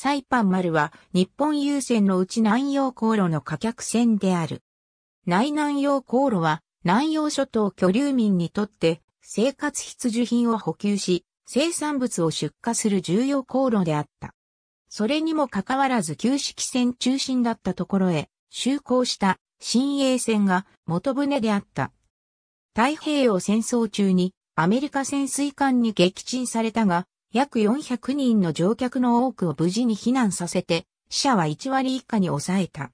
サイパン丸は日本郵船のうち南洋航路の貨客船である。内南洋航路は南洋諸島居留民にとって生活必需品を補給し、生産物を出荷する重要航路であった。それにもかかわらず旧式船中心だったところへ就航した新鋭船が元船であった。太平洋戦争中にアメリカ潜水艦に撃沈されたが、約400人の乗客の多くを無事に避難させて、死者は1割以下に抑えた。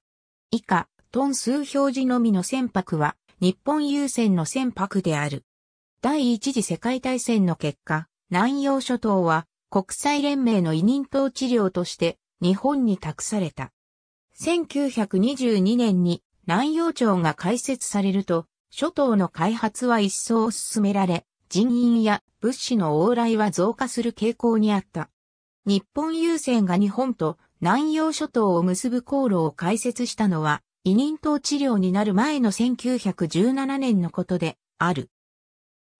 以下、トン数表示のみの船舶は、日本優先の船舶である。第一次世界大戦の結果、南洋諸島は国際連盟の委任統治療として日本に託された。1922年に南洋庁が開設されると、諸島の開発は一層進められ、人員や物資の往来は増加する傾向にあった。日本郵船が日本と南洋諸島を結ぶ航路を開設したのは、委任等治療になる前の1917年のことである。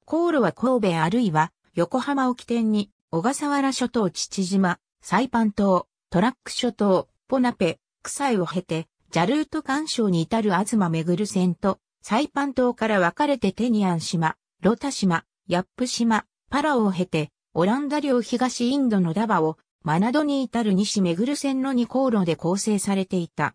航路は神戸あるいは横浜を起点に、小笠原諸島父島、サイパン島、トラック諸島、ポナペ、クサイを経て、ジャルート干渉に至る東めぐる線と、サイパン島から分かれてテニアン島、ロタ島、ヤップ島、パラオを経て、オランダ領東インドのダバを、マナドに至る西巡る線の2航路で構成されていた。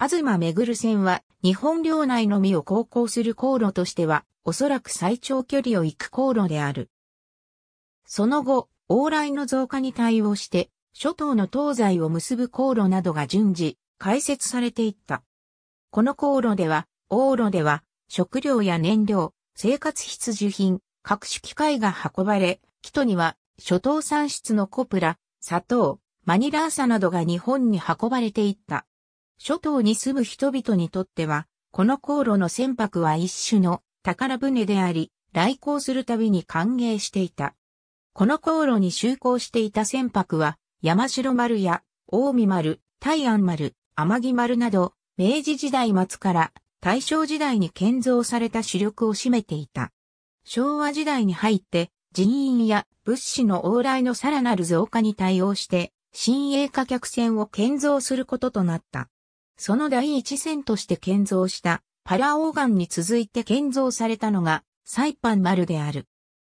東めぐる線は、日本領内のみを航行する航路としては、おそらく最長距離を行く航路である。その後、往来の増加に対応して、諸島の東西を結ぶ航路などが順次、開設されていった。この航路では、往路では、食料や燃料、生活必需品、各種機械が運ばれ、キトには、諸島産出のコプラ、砂糖、マニラーサなどが日本に運ばれていった。諸島に住む人々にとっては、この航路の船舶は一種の宝船であり、来航するたびに歓迎していた。この航路に就航していた船舶は、山城丸や、大見丸、大安丸、天城丸など、明治時代末から大正時代に建造された主力を占めていた。昭和時代に入って人員や物資の往来のさらなる増加に対応して、新鋭化客船を建造することとなった。その第一線として建造したパラオーガンに続いて建造されたのがサイパン丸である。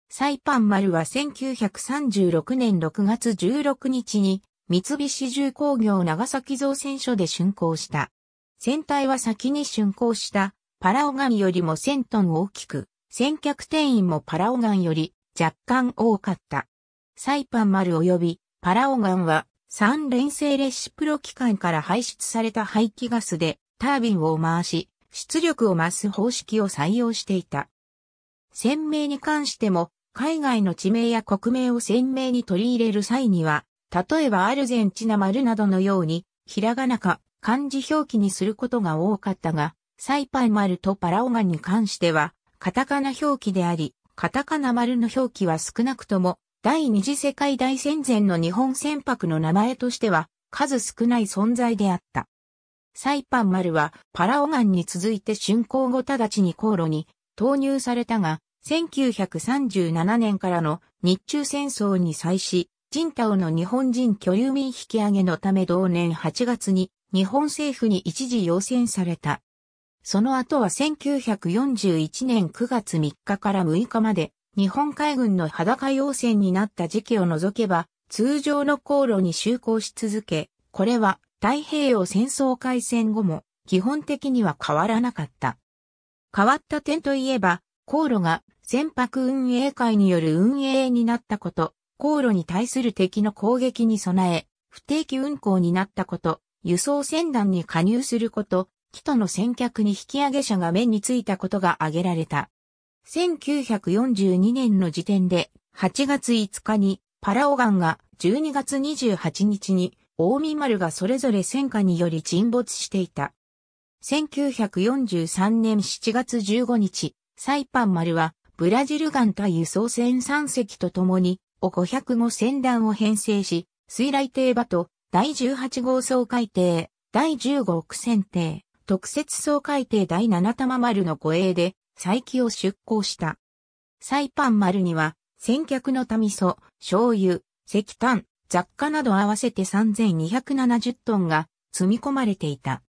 サイパン丸は1936年6月16日に三菱重工業長崎造船所で竣工した。船体は先に竣工したパラオガンよりも1000トン大きく、先客定員もパラオガンより若干多かった。サイパン丸及びパラオガンは三連星レシプロ機関から排出された排気ガスでタービンを回し出力を増す方式を採用していた。鮮明に関しても海外の地名や国名を鮮明に取り入れる際には、例えばアルゼンチナ丸などのように、ひらがなか漢字表記にすることが多かったが、サイパン丸とパラオガンに関しては、カタカナ表記であり、カタカナ丸の表記は少なくとも、第二次世界大戦前の日本船舶の名前としては、数少ない存在であった。サイパン丸は、パラオガンに続いて竣工後直ちに航路に投入されたが、1937年からの日中戦争に際し、ジンタオの日本人居留民引き上げのため同年8月に日本政府に一時要請された。その後は1941年9月3日から6日まで、日本海軍の裸要戦になった時期を除けば、通常の航路に就航し続け、これは太平洋戦争開戦後も基本的には変わらなかった。変わった点といえば、航路が船舶運営会による運営になったこと、航路に対する敵の攻撃に備え、不定期運航になったこと、輸送船団に加入すること、キトの先客に引き上げ者が目についたことが挙げられた。1942年の時点で8月5日にパラオガンが12月28日に大見丸がそれぞれ戦火により沈没していた。1943年7月15日、サイパン丸はブラジルガン対輸送船3隻と共に、お505船団を編成し、水雷艇場と第18号総海艇、第15億船艇、特設総海艇第七玉丸の護衛で、佐伯を出港した。サイパン丸には、先客の味噌、醤油、石炭、雑貨など合わせて3270トンが積み込まれていた。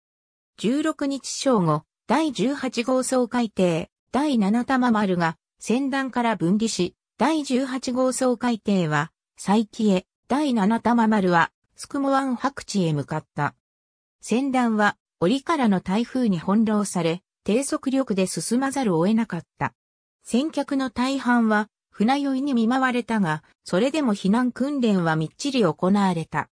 16日正午、第18号総海艇、第七玉丸が、船団から分離し、第18号総海艇は、佐伯へ、第七玉丸は、スクモワン白地へ向かった。船団は、折からの台風に翻弄され、低速力で進まざるを得なかった。先客の大半は船酔いに見舞われたが、それでも避難訓練はみっちり行われた。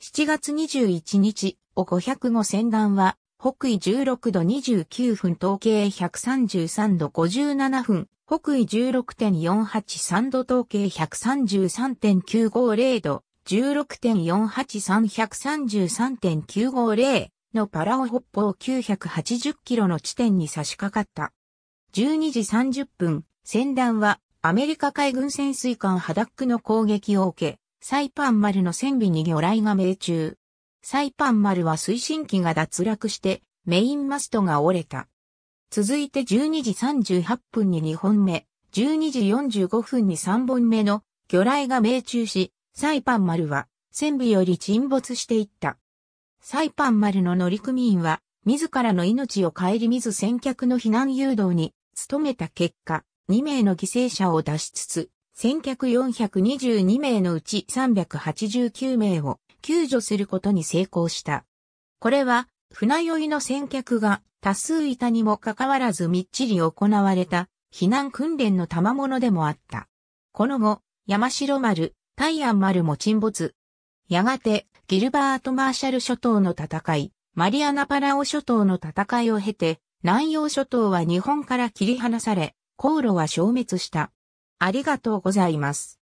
7月21日、お505船団は、北緯16度29分統計133度57分、北緯16.483度統計133.950度、16.4313.950のパラオ北方980キロの地点に差し掛かった。12時30分、船団はアメリカ海軍潜水艦ハダックの攻撃を受け、サイパン丸の船尾に魚雷が命中。サイパン丸は推進機が脱落してメインマストが折れた。続いて12時38分に2本目、12時45分に3本目の魚雷が命中し、サイパン丸は船尾より沈没していった。サイパン丸の乗組員は、自らの命を顧みず先客の避難誘導に努めた結果、2名の犠牲者を出しつつ、先客422名のうち389名を救助することに成功した。これは、船酔いの先客が多数いたにもかかわらずみっちり行われた避難訓練の賜物でもあった。この後、山城丸、大安丸も沈没。やがて、ギルバート・マーシャル諸島の戦い、マリアナ・パラオ諸島の戦いを経て、南洋諸島は日本から切り離され、航路は消滅した。ありがとうございます。